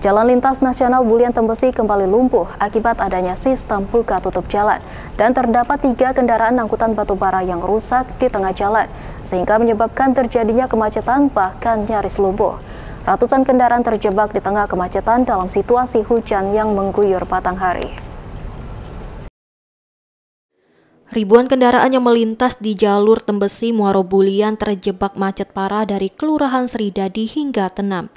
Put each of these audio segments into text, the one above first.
Jalan lintas nasional Bulian Tembesi kembali lumpuh akibat adanya sistem buka tutup jalan dan terdapat tiga kendaraan angkutan batubara yang rusak di tengah jalan sehingga menyebabkan terjadinya kemacetan bahkan nyaris lumpuh. Ratusan kendaraan terjebak di tengah kemacetan dalam situasi hujan yang mengguyur batang hari. Ribuan kendaraan yang melintas di jalur Tembesi Muaro Bulian terjebak macet parah dari Kelurahan Sridadi hingga Tenam.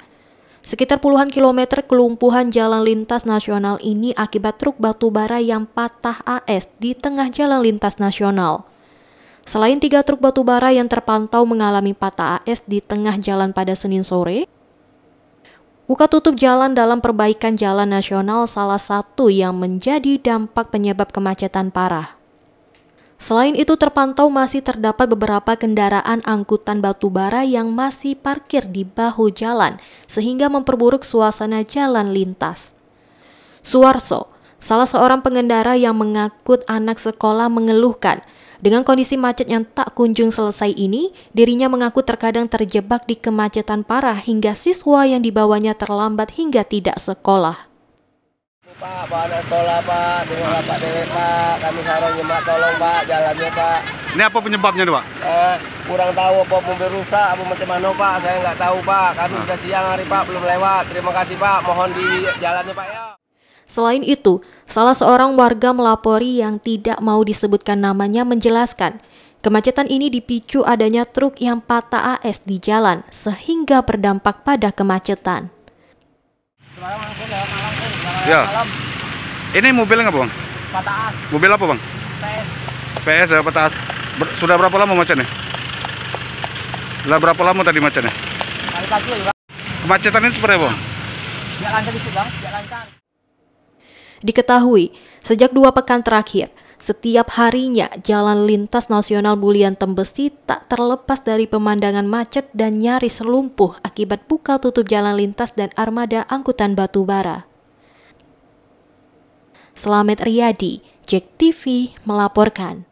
Sekitar puluhan kilometer kelumpuhan jalan lintas nasional ini akibat truk batu bara yang patah AS di tengah jalan lintas nasional. Selain tiga truk batu bara yang terpantau mengalami patah AS di tengah jalan pada Senin sore, Buka tutup jalan dalam perbaikan jalan nasional salah satu yang menjadi dampak penyebab kemacetan parah. Selain itu terpantau masih terdapat beberapa kendaraan angkutan batubara yang masih parkir di bahu jalan sehingga memperburuk suasana jalan lintas. Suwarso, salah seorang pengendara yang mengangkut anak sekolah mengeluhkan dengan kondisi macet yang tak kunjung selesai ini, dirinya mengaku terkadang terjebak di kemacetan parah hingga siswa yang dibawanya terlambat hingga tidak sekolah. Pak, bawa sekolah Pak, dengan Pak Dewi Pak, kami sarang nyemak tolong Pak, jalannya Pak. Ini apa penyebabnya Pak? Eh, kurang tahu apa mobil rusak, apa macam mana Pak, saya nggak tahu Pak. Kami ah. sudah siang hari Pak, belum lewat. Terima kasih Pak, mohon di jalannya Pak ya. Selain itu, salah seorang warga melapori yang tidak mau disebutkan namanya menjelaskan, kemacetan ini dipicu adanya truk yang patah AS di jalan sehingga berdampak pada kemacetan ya. Ini mobilnya apa bang? Pataas. Mobil apa bang? PS. PS ya Pataas. Ber sudah berapa lama macetnya? Sudah berapa lama tadi macetnya? Tadi pagi ya bang. Kemacetan ini seperti apa bang? Tidak lancar sini bang, tidak lancar. Diketahui, sejak dua pekan terakhir, setiap harinya jalan lintas nasional Bulian Tembesi tak terlepas dari pemandangan macet dan nyaris lumpuh akibat buka tutup jalan lintas dan armada angkutan batu bara. Selamat Riyadi, JEK TV melaporkan.